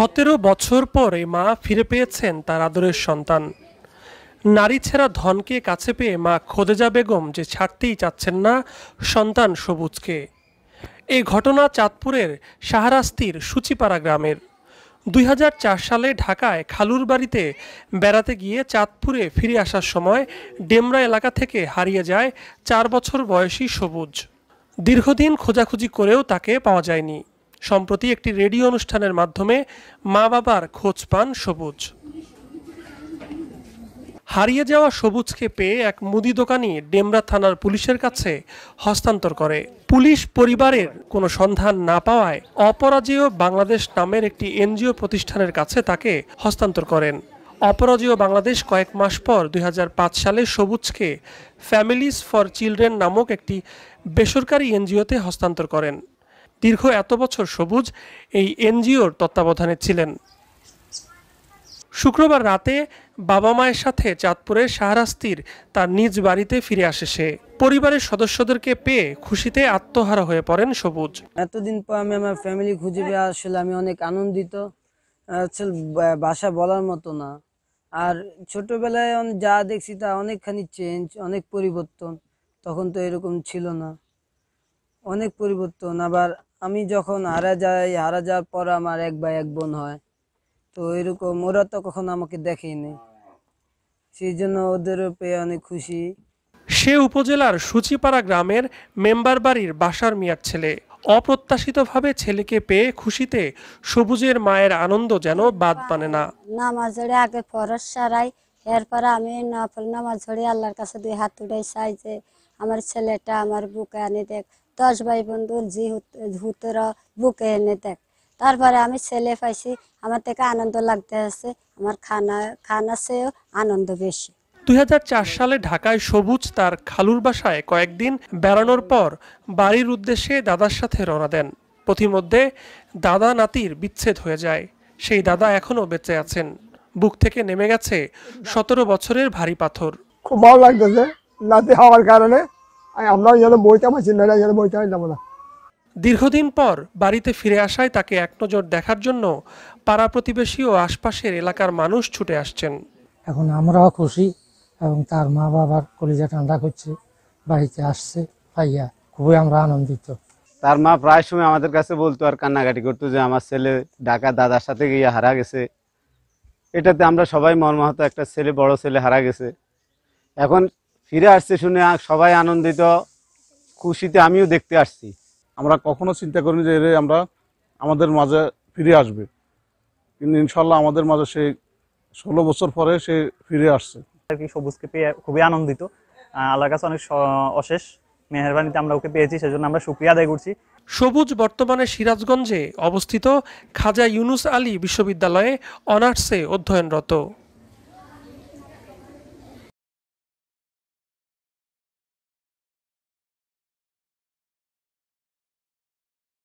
সতেরো বছর পরে মা ফিরে পেয়েছেন তার আদরের সন্তান নারী ছেড়া ধনকে কাছে পেয়ে মা খোদেজা বেগম যে ছাড়তেই চাচ্ছেন না সন্তান সবুজকে এ ঘটনা চাঁদপুরের সাহারাস্তির সুচিপাড়া গ্রামের দুই সালে ঢাকায় খালুর বাড়িতে বেড়াতে গিয়ে চাঁদপুরে ফিরে আসার সময় ডেমরা এলাকা থেকে হারিয়ে যায় চার বছর বয়সী সবুজ দীর্ঘদিন খোঁজাখুঁজি করেও তাকে পাওয়া যায়নি সম্প্রতি একটি রেডিও অনুষ্ঠানের মাধ্যমে মা বাবার খোঁজ পান সবুজ হারিয়ে যাওয়া সবুজকে পেয়ে এক মুদি দোকানি ডেমরা থানার পুলিশের কাছে হস্তান্তর করে পুলিশ পরিবারের কোনো সন্ধান না পাওয়ায় অপরাজেয় বাংলাদেশ নামের একটি এনজিও প্রতিষ্ঠানের কাছে তাকে হস্তান্তর করেন অপরাজেয় বাংলাদেশ কয়েক মাস পর দুই সালে সবুজকে ফ্যামিলিজ ফর চিলড্রেন নামক একটি বেসরকারি এনজিওতে হস্তান্তর করেন দীর্ঘ এত বছর সবুজ এই এনজিওর তত্ত্বাবধানে ছিলেন শুক্রবার রাতে বাবা মায়ের সাথে চাঁদপুরের শাহরাস্তির তার নিজ বাড়িতে ফিরে আসে সে পরিবারের সদস্যদেরকে পেয়ে খুশিতে আত্মহারা হয়ে পড়েন সবুজ এতদিন পর আমি আমার ফ্যামিলি খুঁজে পেয়ে আসলে আমি অনেক আনন্দিত আসলে বাসা বলার মতো না আর ছোটবেলায় যা দেখছি তা অনেকখানি চেঞ্জ অনেক পরিবর্তন তখন তো এরকম ছিল না অনেক পরিবর্তন আবার আমি যখন হারা যাই হারা যাওয়ার পর আমার এক ভাই এক বোন হয় তো এরকম ওরা তো কখনো আমাকে দেখেনি সেই জন্য ওদেরও পেয়ে অনেক খুশি সে উপজেলার সুচিপাড়া গ্রামের মেম্বার বাড়ির বাসার মিয়ার ছেলে অপ্রত্যাশিতভাবে ছেলেকে পেয়ে খুশিতে সবুজের মায়ের আনন্দ যেন বাদ পানে না নামাজ ধরে আগে ফরজ সারাই এরপরে আমি নফল নামাজ ধরে আল্লাহর কাছে দুই হাত চাই যে আমার ছেলেটা আমার বুকে আনি দেখ দশ ভাই বন্ধু জি হুতর বুকে এনে দেখ তারপরে আমি ছেলে পাইছি আমার থেকে আনন্দ লাগতে আছে আমার খানা খানা সেও আনন্দ বেশি দুই সালে ঢাকায় সবুজ তার খালুর বাসায় কয়েকদিন বেড়ানোর পর বাড়ির উদ্দেশ্যে দাদার সাথে রওনা দেন প্রতিমধ্যে দাদা নাতির বিচ্ছেদ হয়ে যায় সেই দাদা এখনও বেঁচে আছেন বুক থেকে নেমে গেছে সতেরো বছরের ভারী পাথর খুব ভালো লাগতেছে নাতি হওয়ার কারণে আমরাও যেন বইতে আমার যেন বইতে যাবো না দীর্ঘদিন পর বাড়িতে ফিরে আসায় তাকে এক নজর দেখার জন্য পাড়া প্রতিবেশী ও আশপাশের এলাকার মানুষ ছুটে আসছেন এখন আমরাও খুশি এবং তার মা বাবার কলিজা ঠান্ডা করছে বাড়িতে আসছে পাইয়া খুবই আমরা আনন্দিত তার মা প্রায় সময় আমাদের কাছে বলতো আর কান্নাকাটি করতো যে আমার ছেলে ঢাকা দাদার সাথে গিয়ে হারা গেছে এটাতে আমরা সবাই মর্মাহত একটা ছেলে বড় ছেলে হারা গেছে এখন ফিরে আসছে শুনে সবাই আনন্দিত খুশিতে আমিও দেখতে আসছি আমরা কখনো চিন্তা করিনি যে এরে আমরা আমাদের মাঝে ফিরে আসবে কিন্তু ইনশাল্লাহ আমাদের মাঝে সে ষোলো বছর পরে সে ফিরে আসছে আর কি সবুজকে পেয়ে খুবই আনন্দিত আল্লাহর কাছে অনেক অশেষ মেহরবানিতে আমরা ওকে পেয়েছি সেজন্য আমরা সুক্রিয়া আদায় করছি সবুজ বর্তমানে সিরাজগঞ্জে অবস্থিত খাজা ইউনুস আলী বিশ্ববিদ্যালয়ে অনার্সে অধ্যয়নরত